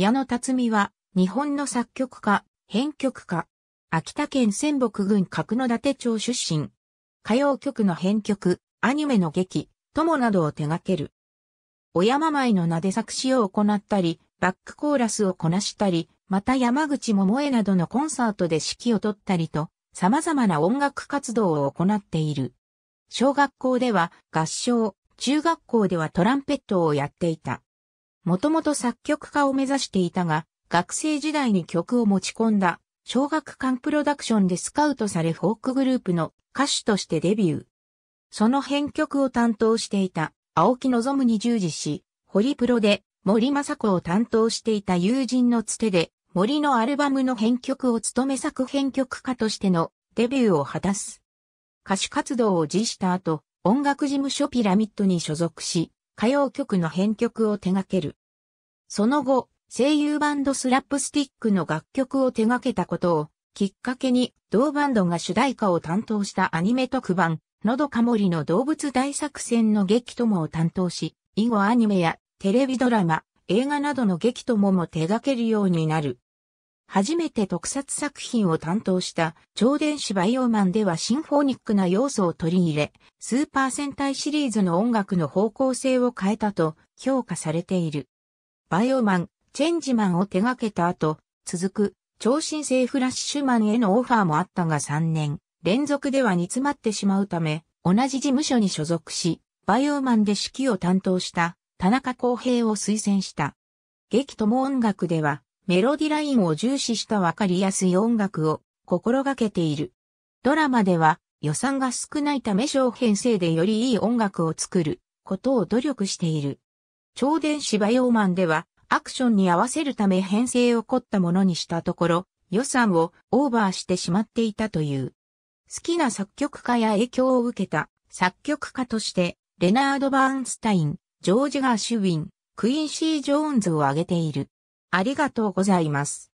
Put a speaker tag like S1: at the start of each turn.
S1: 矢野辰巳は、日本の作曲家、編曲家。秋田県仙北郡角野立町出身。歌謡曲の編曲、アニメの劇、友などを手掛ける。小山舞の名で作詞を行ったり、バックコーラスをこなしたり、また山口桃江などのコンサートで指揮を取ったりと、様々な音楽活動を行っている。小学校では合唱、中学校ではトランペットをやっていた。もともと作曲家を目指していたが、学生時代に曲を持ち込んだ、小学館プロダクションでスカウトされフォークグループの歌手としてデビュー。その編曲を担当していた青木望に従事し、ホリプロで森雅子を担当していた友人のつてで森のアルバムの編曲を務め作編曲家としてのデビューを果たす。歌手活動を辞した後、音楽事務所ピラミッドに所属し、歌謡曲の編曲を手掛ける。その後、声優バンドスラップスティックの楽曲を手掛けたことをきっかけに同バンドが主題歌を担当したアニメ特番、のどか森の動物大作戦の劇もを担当し、以後アニメやテレビドラマ、映画などの劇もも手掛けるようになる。初めて特撮作品を担当した超電子バイオマンではシンフォニックな要素を取り入れ、スーパー戦隊シリーズの音楽の方向性を変えたと評価されている。バイオマン、チェンジマンを手掛けた後、続く超新星フラッシュマンへのオファーもあったが3年、連続では煮詰まってしまうため、同じ事務所に所属し、バイオマンで指揮を担当した田中康平を推薦した。劇とも音楽では、メロディラインを重視したわかりやすい音楽を心がけている。ドラマでは予算が少ないため小編成でよりいい音楽を作ることを努力している。超電子バイオマンではアクションに合わせるため編成を凝ったものにしたところ予算をオーバーしてしまっていたという。好きな作曲家や影響を受けた作曲家としてレナード・バーンスタイン、ジョージ・ガーシュウィン、クインシー・ジョーンズを挙げている。ありがとうございます。